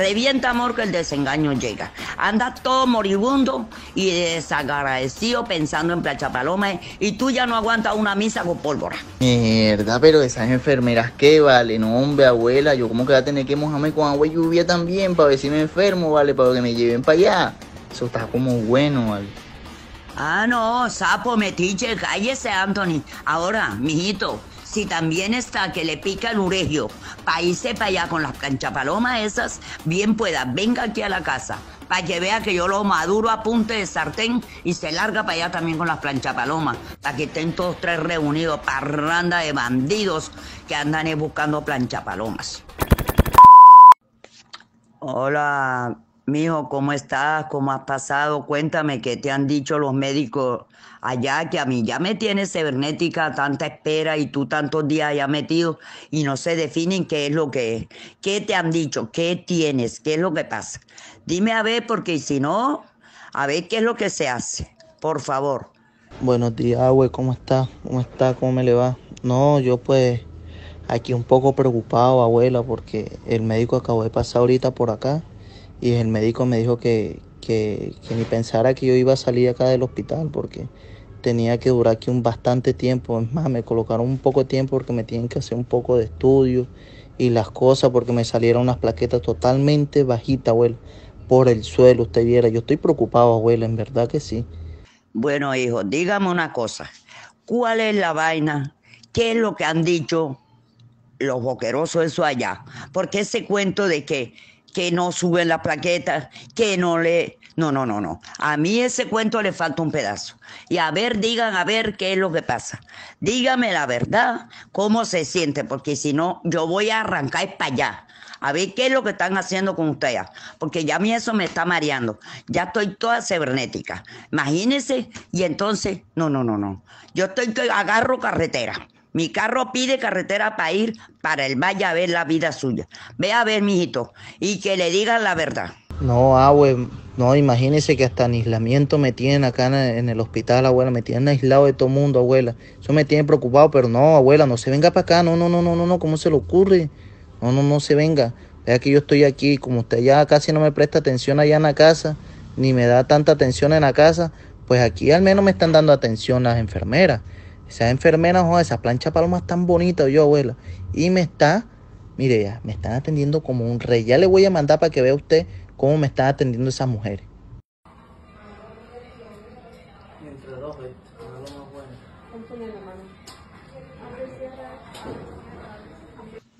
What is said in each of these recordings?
Revienta amor que el desengaño llega. Andas todo moribundo y desagradecido pensando en Placha Paloma y tú ya no aguantas una misa con pólvora. Mierda, pero esas enfermeras qué vale, no hombre, abuela, yo como que voy a tener que mojarme con agua y lluvia también para ver si me enfermo, vale, para que me lleven para allá. Eso está como bueno, vale. Ah, no, sapo, metiche, cállese, Anthony. Ahora, mijito, si también está que le pica el uregio, para irse para allá con las planchapalomas esas, bien pueda, venga aquí a la casa, para que vea que yo lo maduro a punte de sartén y se larga para allá también con las planchapalomas, para que estén todos tres reunidos, parranda de bandidos que andan buscando planchapalomas. Hola, Mijo, ¿cómo estás? ¿Cómo has pasado? Cuéntame qué te han dicho los médicos allá, que a mí ya me tiene cibernética, tanta espera y tú tantos días ya metido y no se definen qué es lo que es. ¿Qué te han dicho? ¿Qué tienes? ¿Qué es lo que pasa? Dime a ver, porque si no, a ver qué es lo que se hace, por favor. Buenos días, güey, ¿cómo estás, ¿Cómo está? ¿Cómo me le va? No, yo pues aquí un poco preocupado, abuela, porque el médico acabó de pasar ahorita por acá y el médico me dijo que, que, ni pensara que yo iba a salir acá del hospital porque tenía que durar aquí un bastante tiempo. Es más, me colocaron un poco de tiempo porque me tienen que hacer un poco de estudio y las cosas porque me salieron unas plaquetas totalmente bajitas, abuelo, por el suelo, usted viera. Yo estoy preocupado, abuela en verdad que sí. Bueno, hijo, dígame una cosa. ¿Cuál es la vaina? ¿Qué es lo que han dicho los boquerosos eso allá? Porque ese cuento de que que no suben las plaquetas, que no le... No, no, no, no. A mí ese cuento le falta un pedazo. Y a ver, digan, a ver qué es lo que pasa. Dígame la verdad, cómo se siente, porque si no, yo voy a arrancar para allá. A ver qué es lo que están haciendo con ustedes, porque ya a mí eso me está mareando. Ya estoy toda cibernética. Imagínense, y entonces, no, no, no, no. Yo estoy agarro carretera. Mi carro pide carretera para ir para el valle a ver la vida suya. Ve a ver, mijito, y que le digan la verdad. No, abue, ah, no, imagínese que hasta en aislamiento me tienen acá en el hospital, abuela, me tienen aislado de todo mundo, abuela. Eso me tiene preocupado, pero no, abuela, no se venga para acá, no, no, no, no, no, no, ¿cómo se le ocurre? No, no, no se venga. Vea que yo estoy aquí, como usted ya casi no me presta atención allá en la casa, ni me da tanta atención en la casa, pues aquí al menos me están dando atención las enfermeras. Esa enfermera, ojo, esa plancha paloma es tan bonita, yo, abuela. Y me está, mire ya, me están atendiendo como un rey. Ya le voy a mandar para que vea usted cómo me están atendiendo esas mujeres. Eh,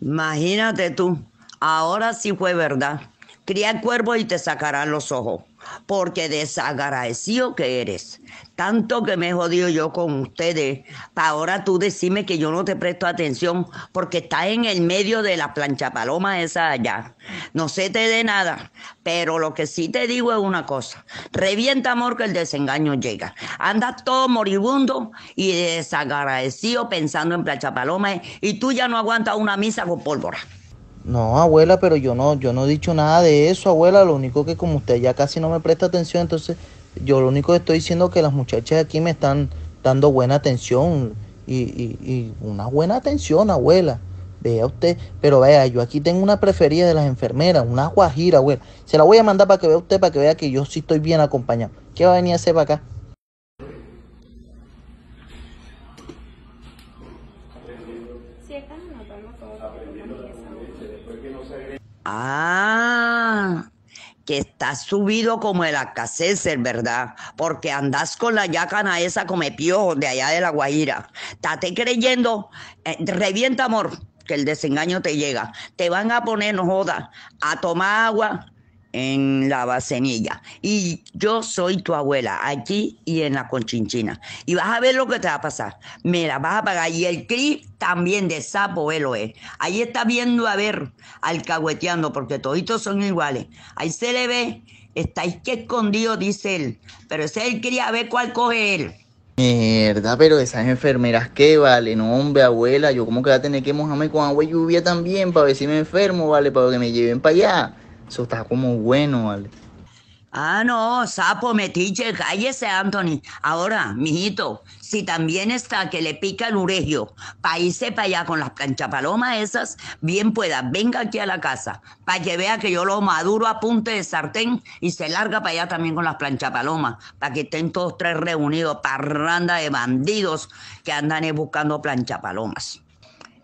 Imagínate tú, ahora sí fue verdad. Cría el cuervo y te sacarán los ojos porque desagradecido que eres. Tanto que me he jodido yo con ustedes. Para ahora tú decime que yo no te presto atención porque estás en el medio de la plancha paloma esa allá. No se te dé nada, pero lo que sí te digo es una cosa. Revienta amor que el desengaño llega. Andas todo moribundo y desagradecido pensando en plancha paloma eh, y tú ya no aguantas una misa con pólvora. No, abuela, pero yo no, yo no he dicho nada de eso, abuela. Lo único que como usted ya casi no me presta atención, entonces yo lo único que estoy diciendo es que las muchachas aquí me están dando buena atención y, y, y una buena atención, abuela. Vea usted, pero vea, yo aquí tengo una preferida de las enfermeras, una guajira, abuela. Se la voy a mandar para que vea usted, para que vea que yo sí estoy bien acompañado. ¿Qué va a venir a hacer para acá? Ah, que estás subido como el acacécer, ¿verdad? Porque andás con la yacana esa come piojo de allá de la Guaira. Estás creyendo, eh, revienta amor, que el desengaño te llega. Te van a poner, no joda, a tomar agua en la bacenilla... Y yo soy tu abuela, aquí y en la conchinchina. Y vas a ver lo que te va a pasar. Mira, vas a pagar. Y el CRI también de sapo, él lo es. Eh. Ahí está viendo a ver, al alcahueteando, porque toditos son iguales. Ahí se le ve, estáis que escondido, dice él. Pero ese él quería ver cuál coge él. Mierda, pero esas enfermeras qué vale, no hombre, abuela, yo como que voy a tener que mojarme con agua y lluvia también para ver si me enfermo, vale, para que me lleven para allá. Eso está como bueno, ¿vale? Ah, no, sapo, metiche, cállese, Anthony. Ahora, mijito, si también está que le pica el uregio, pa' irse para allá con las planchapalomas esas, bien pueda, venga aquí a la casa, para que vea que yo lo maduro a punte de sartén y se larga para allá también con las planchapalomas, para que estén todos tres reunidos, parranda de bandidos que andan buscando planchapalomas.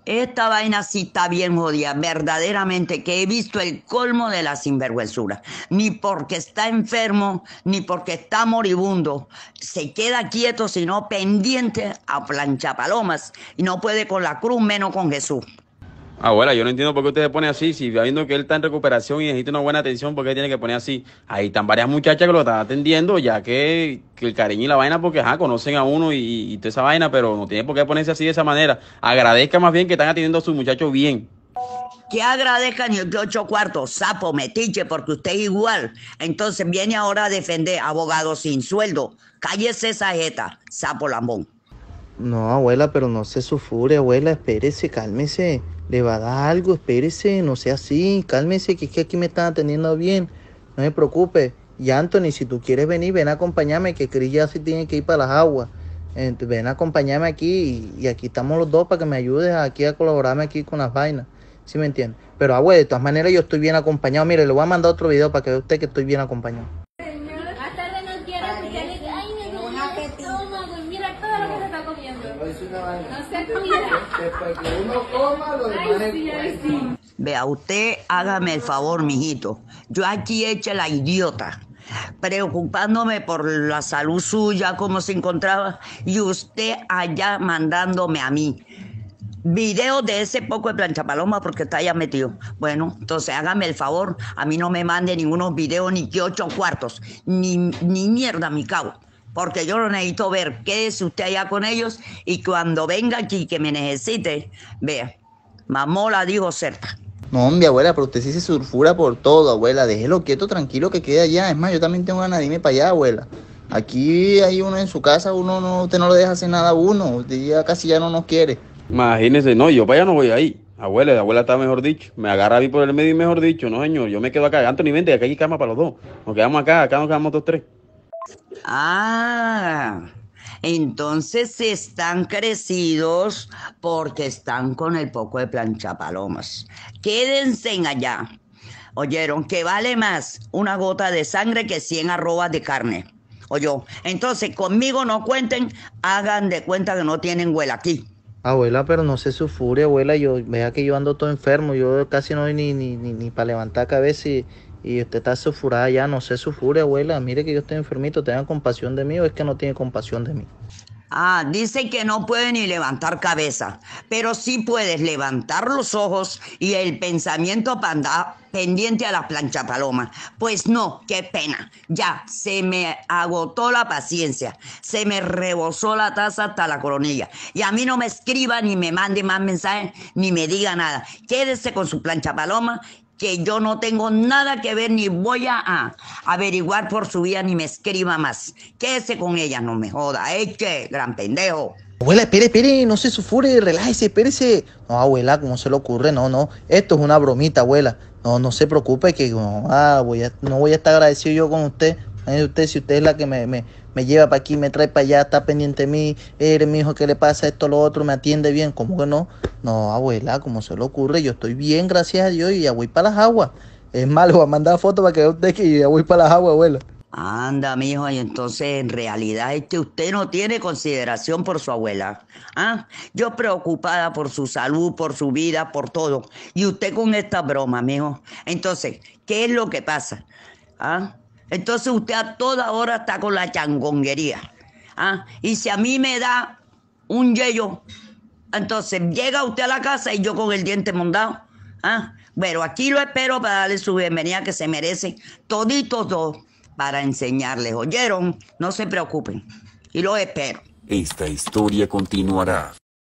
Esta vaina sí está bien jodida, verdaderamente, que he visto el colmo de la sinvergüenzura. Ni porque está enfermo, ni porque está moribundo, se queda quieto, sino pendiente a palomas. Y no puede con la cruz, menos con Jesús. Abuela, yo no entiendo por qué usted se pone así. Si viendo que él está en recuperación y necesita una buena atención, ¿por qué tiene que poner así? Ahí están varias muchachas que lo están atendiendo, ya que, el cariño y la vaina, porque ajá, conocen a uno y, toda esa vaina, pero no tiene por qué ponerse así de esa manera. Agradezca más bien que están atendiendo a sus muchachos bien. Que agradezca ni de ocho cuartos, sapo, metiche, porque usted es igual. Entonces viene ahora a defender abogado sin sueldo. Cállese esa jeta, sapo lambón. No, abuela, pero no se sufure, abuela, espérese, cálmese. Le va a dar algo, espérese, no sea así, cálmese, que es que aquí me están atendiendo bien. No se preocupe. Y Anthony, si tú quieres venir, ven a acompañarme, que Cris ya se tiene que ir para las aguas. ven a acompañarme aquí y, aquí estamos los dos para que me ayudes aquí a colaborarme aquí con las vainas. ¿Sí me entiendes? Pero abuela, de todas maneras yo estoy bien acompañado. Mire, le voy a mandar otro video para que vea usted que estoy bien acompañado. que Vea, usted hágame el favor, mijito. Yo aquí eché la idiota, preocupándome por la salud suya, cómo se encontraba, y usted allá mandándome a mí videos de ese poco de plancha paloma porque está allá metido. Bueno, entonces hágame el favor, a mí no me mande ningunos videos ni que ocho cuartos, ni, ni mierda, mi cabo porque yo lo necesito ver. Quédese usted allá con ellos y cuando venga aquí que me necesite, vea. Mamola dijo cerca. No, hombre, abuela, pero usted sí se surfura por todo, abuela. Déjelo quieto, tranquilo, que quede allá. Es más, yo también tengo ganas de para allá, abuela. Aquí hay uno en su casa, uno no, usted no le deja hacer nada a uno. Usted ya casi ya no nos quiere. Imagínese, no, yo para allá no voy ahí. Abuela, la abuela está mejor dicho. Me agarra a mí por el medio y mejor dicho, no señor, yo me quedo acá. Anthony, vente, acá hay cama para los dos. Nos quedamos acá, acá nos quedamos dos, tres. Ah, entonces están crecidos porque están con el poco de palomas. Quédense en allá. Oyeron que vale más una gota de sangre que 100 arrobas de carne. Oyó. Entonces, conmigo no cuenten, hagan de cuenta que no tienen huela aquí. Abuela, pero no se furia, abuela. Yo, vea que yo ando todo enfermo. Yo casi no doy ni, ni, ni, ni para levantar cabeza y, y usted está sufurada ya, no se sufure abuela, mire que yo estoy enfermito, tenga compasión de mí o es que no tiene compasión de mí. Ah, dice que no puede ni levantar cabeza, pero sí puedes levantar los ojos y el pensamiento panda pendiente a la plancha paloma. Pues no, qué pena. Ya se me agotó la paciencia, se me rebosó la taza hasta la coronilla. Y a mí no me escriba ni me mande más mensajes ni me diga nada. Quédese con su plancha paloma que yo no tengo nada que ver ni voy a, averiguar por su vida ni me escriba más. Quédese con ella, no me joda. ¿eh? qué, gran pendejo. Abuela, espere, espere, no se sufure, relájese, espérese. No, abuela, ¿cómo se le ocurre? No, no, esto es una bromita, abuela. No, no se preocupe que no, ah, voy a, no estar agradecido yo con usted. Eh, usted, si usted es la que me, me lleva para aquí, me trae para allá, está pendiente de mí, eres mi hijo, ¿qué le pasa esto, lo otro? ¿Me atiende bien? ¿Cómo que no? No, abuela, como se le ocurre, yo estoy bien, gracias a Dios, y ya voy para las aguas. Es malo, voy a mandar fotos para que vea usted que ya voy para las aguas, abuela. Anda, mijo, y entonces en realidad es que usted no tiene consideración por su abuela. ¿ah? Yo preocupada por su salud, por su vida, por todo. Y usted con esta broma, mijo. Entonces, ¿qué es lo que pasa? ¿Ah? Entonces usted a toda hora está con la changonguería. ¿ah? Y si a mí me da un yello, entonces llega usted a la casa y yo con el diente mondado. ¿ah? aquí lo espero para darle su bienvenida que se merecen toditos dos para enseñarles. ¿Oyeron? No se preocupen. Y lo espero. Esta historia continuará.